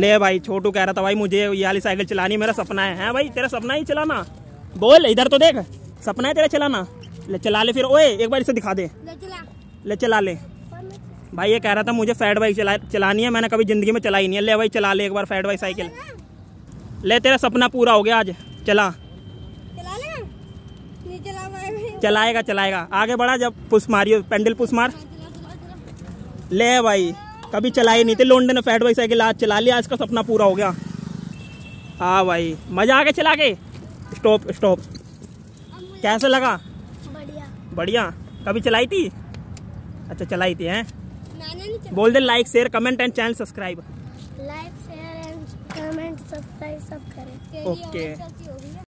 ले भाई छोटू कह रहा था भाई मुझे ये वाली साइकिल चलानी मेरा सपना है भाई तेरा सपना ही चलाना बोल इधर तो देख सपना है तेरा चलाना ले चला ले फिर ओए एक बार इसे दिखा दे ले चला ले चला ले भाई ये कह रहा था मुझे फैट बाइक चला चलानी है मैंने कभी ज़िंदगी में चलाई नहीं है ले भाई चला ले एक बार फैट बाइक साइकिल ले तेरा सपना पूरा हो गया आज चला चलाएगा चलाएगा आगे बढ़ा जब पुश मारियो पेंडल पुश मार ले भाई कभी चलाए नहीं थे लोंडे ने फैट भाई साइकिल आज चला लिया इसका सपना पूरा हो गया हाँ भाई मज़ा आ गया चला के स्टॉप स्टॉप कैसा लगा बढ़िया बढ़िया कभी चलाई थी अच्छा चलाई थी हैं बोल दे like share comment and channel subscribe like share and comment subscribe सब करें ओके